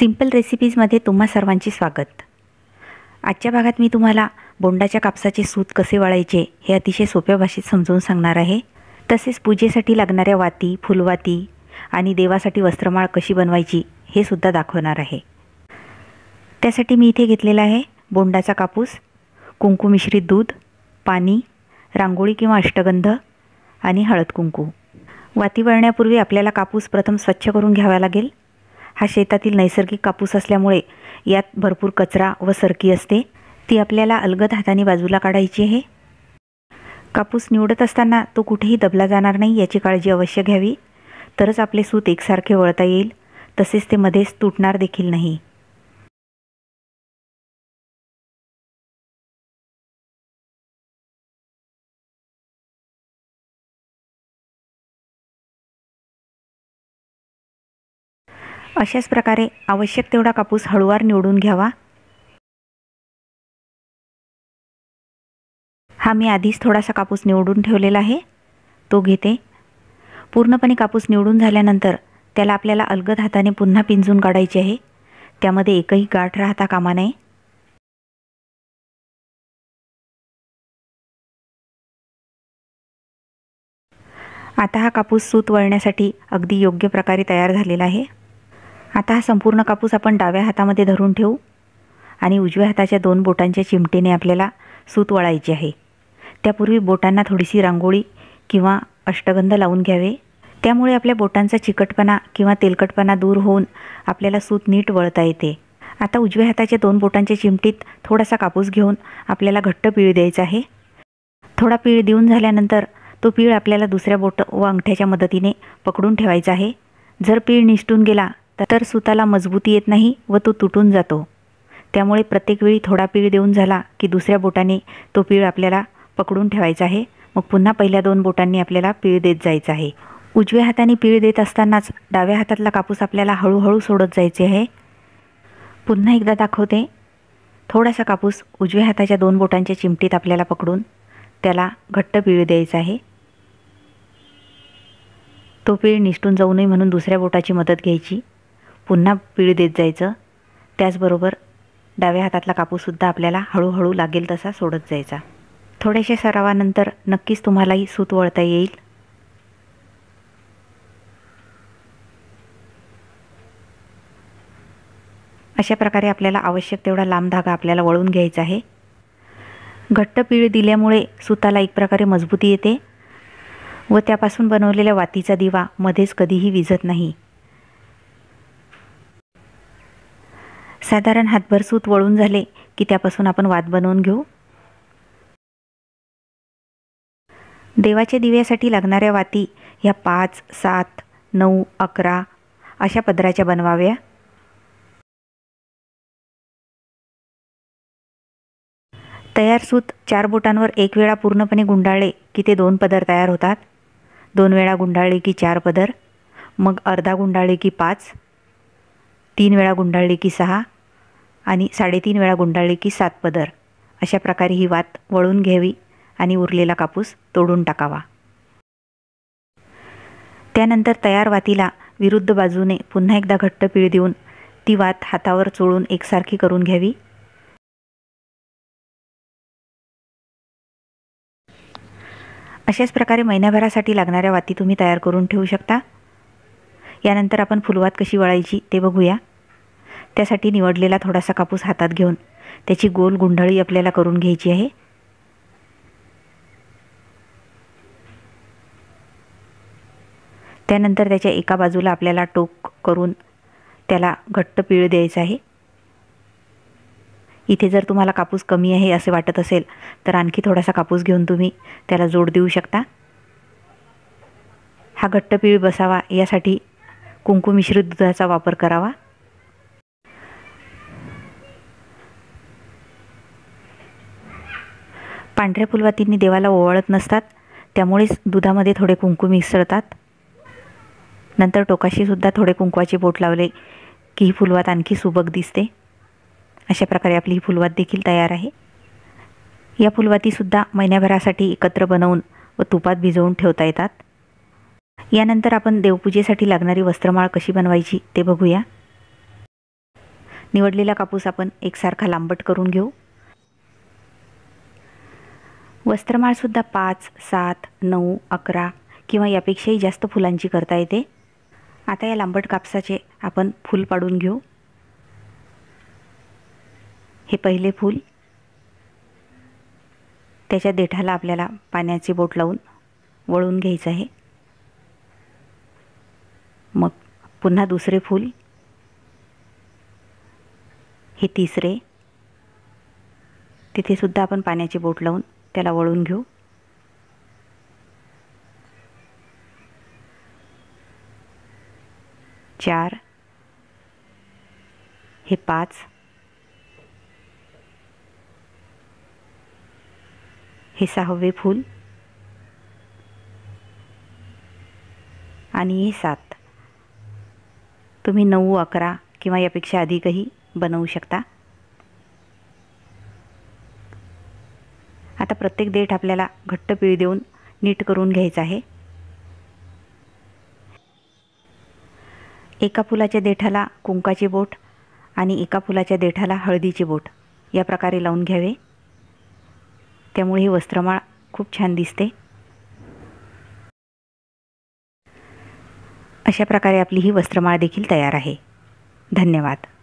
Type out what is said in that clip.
simple रेसिपीजमध्ये तुम्हा सर्वांचे स्वागत आजच्या भागात मी तुम्हाला बोंडाच्या कापसाचे सूत कसे वळायचे हे अतिशय सोप्या भाषेत समजवून सांगणार आहे तसेच पूजेसाठी लागणाऱ्या वाती फुलवाती आणि देवासाठी वस्त्रमाळ कशी बनवायची हे सुद्धा दाखवणार आहे त्यासाठी मी इथे घेतलेला आहे बोंडाचा कापूस कुंकू मिश्रित दूध पाणी रांगोळी किंवा अष्टगंध आणि हळद कुंकू वाती वळण्यापूर्वी आपल्याला कापूस प्रथम स्वच्छ करून घ्यावा लागेल हा शेतातील नैसर्गिक कापूस असल्यामुळे यात भरपूर कचरा व सरकी असते ती आपल्याला अलगद हाताने बाजूला काढायची आहे कापूस निवडत असताना तो कुठेही दबला जाणार नाही याची काळजी अवश्य घ्यावी तरच आपले सूत एकसारखे वळता येईल तसेच ते मध्येच तुटणार देखील नाही अशाच प्रकारे आवश्यक तेवढा कापूस हळूवार निवडून घ्यावा हा मी आधीच थोडासा कापूस निवडून ठेवलेला आहे तो घेते पूर्णपणे कापूस निवडून झाल्यानंतर त्याला आपल्याला अलगद हाताने पुन्हा पिंजून काढायचे आहे त्यामध्ये एकही गाठ राहता कामा नये आता हा कापूस सूत वळण्यासाठी अगदी योग्य प्रकारे तयार झालेला आहे आता हा संपूर्ण कापूस आपण डाव्या हातामध्ये धरून ठेवू आणि उजव्या हाताच्या दोन बोटांच्या चिमटीने आपल्याला सूत वळायची आहे त्यापूर्वी बोटांना थोडीशी रांगोळी किंवा अष्टगंध लावून घ्यावे त्यामुळे आपल्या बोटांचा चिकटपणा किंवा तेलकटपणा दूर होऊन आपल्याला सूत नीट वळता येते आता उजव्या हाताच्या दोन बोटांच्या चिमटीत थोडासा कापूस घेऊन आपल्याला घट्ट पीळ द्यायचा आहे थोडा पीळ देऊन झाल्यानंतर तो पीळ आपल्याला दुसऱ्या बोट व अंगठ्याच्या मदतीने पकडून ठेवायचा आहे जर पीळ निसटून गेला तर सुताला मजबूती येत नाही व तो तुटून जातो त्यामुळे प्रत्येक वेळी थोडा पीळ देऊन झाला की दुसऱ्या बोटाने तो पीळ आपल्याला पकडून ठेवायचा आहे मग पुन्हा पहिल्या दोन बोटांनी आपल्याला पीळ देत जायचं आहे उजव्या हाताने पीळ देत असतानाच डाव्या हातातला कापूस आपल्याला हळूहळू सोडत जायचे आहे पुन्हा एकदा दाखवते थोडासा कापूस उजव्या हाताच्या दोन बोटांच्या चिमटीत आपल्याला पकडून त्याला घट्ट पीळ द्यायचा आहे तो पीळ निष्ठून जाऊ नये म्हणून दुसऱ्या बोटाची मदत घ्यायची पुन्हा पीळ देत जायचं त्याचबरोबर डाव्या हातातला कापूससुद्धा आपल्याला हळूहळू लागेल तसा सोडत जायचा थोड्याशा सरावानंतर नक्कीच तुम्हालाही सूत वळता येईल अशा प्रकारे आपल्याला आवश्यक तेवढा लांब धागा आपल्याला वळून घ्यायचा आहे घट्ट पीळ दिल्यामुळे सुताला एक प्रकारे मजबूती येते व त्यापासून बनवलेल्या वातीचा दिवा मध्येच कधीही विझत नाही साधारण हातभर सूत वळून झाले की त्यापासून आपण वाद बनवून घेऊ देवाच्या दिव्यासाठी लागणाऱ्या वाती ह्या पाच सात नऊ अकरा अशा पदराच्या बनवाव्या तयार सूत चार बोटांवर एक वेळा पूर्णपणे गुंडाळले की ते दोन पदर तयार होतात दोन वेळा गुंडाळले की चार पदर मग अर्धा गुंडाळले की पाच तीन वेळा गुंडाळले की सहा आणि साडेतीन वेळा गुंडाळले की सात पदर अशा प्रकारे ही वात वळून घ्यावी आणि उरलेला कापूस तोडून टाकावा त्यानंतर तयार वातीला विरुद्ध बाजूने पुन्हा एकदा घट्ट पीळ देऊन ती वात हातावर चोळून एकसारखी करून घ्यावी अशाच प्रकारे महिन्याभरासाठी लागणाऱ्या वाती तुम्ही तयार करून ठेवू शकता यानंतर आपण फुलवात कशी वळायची ते बघूया त्यासाठी निवडलेला थोडासा कापूस हातात घेऊन त्याची गोल गुंढळी आपल्याला करून घ्यायची आहे त्यानंतर त्याच्या एका बाजूला आपल्याला टोक करून त्याला घट्ट पीळ द्यायचं आहे इथे जर तुम्हाला कापूस कमी आहे असे वाटत असेल तर आणखी थोडासा कापूस घेऊन तुम्ही त्याला जोड देऊ शकता हा घट्ट पीळ बसावा यासाठी कुंकू मिश्रित दुधाचा वापर करावा पांढऱ्या फुलवातींनी देवाला ओवाळत नसतात त्यामुळेच दुधामध्ये थोडे कुंकू मिसळतात नंतर टोकाशीसुद्धा थोडे कुंकवाचे बोट लावले की ही फुलवात आणखी सुबक दिसते अशा प्रकारे आपली ही फुलवात देखील तयार आहे या फुलवातीसुद्धा महिन्याभरासाठी एकत्र बनवून व तुपात भिजवून ठेवता येतात यानंतर आपण देवपूजेसाठी लागणारी वस्त्रमाळ कशी बनवायची ते बघूया निवडलेला कापूस आपण एकसारखा लांबट करून घेऊ वस्त्रमाळसुद्धा पाच सात नऊ अकरा किंवा यापेक्षाही जास्त फुलांची करता येते आता या लांबट कापसाचे आपण फूल पाडून घेऊ हे पहिले फूल त्याच्या देठाला आपल्याला पाण्याची बोट लावून वळून घ्यायचं आहे मग पुन्हा दुसरे फूल हे तिसरे तिथेसुद्धा आपण पाण्याची बोट लावून त्याला वळून घेऊ चार हे पाच हे सहावे फूल आणि हे सात तुम्ही नऊ अकरा किंवा यापेक्षा अधिकही बनवू शकता आता प्रत्येक देठ आपल्याला घट्ट पिळी देऊन नीट करून घ्यायचं आहे एका फुलाच्या देठाला कुंकाची बोट आणि एका फुलाच्या देठाला हळदीची बोट या प्रकारे लावून घ्यावे त्यामुळे ही वस्त्रमाळ खूप छान दिसते अशा प्रकारे आपली ही वस्त्रमाळ देखील तयार आहे धन्यवाद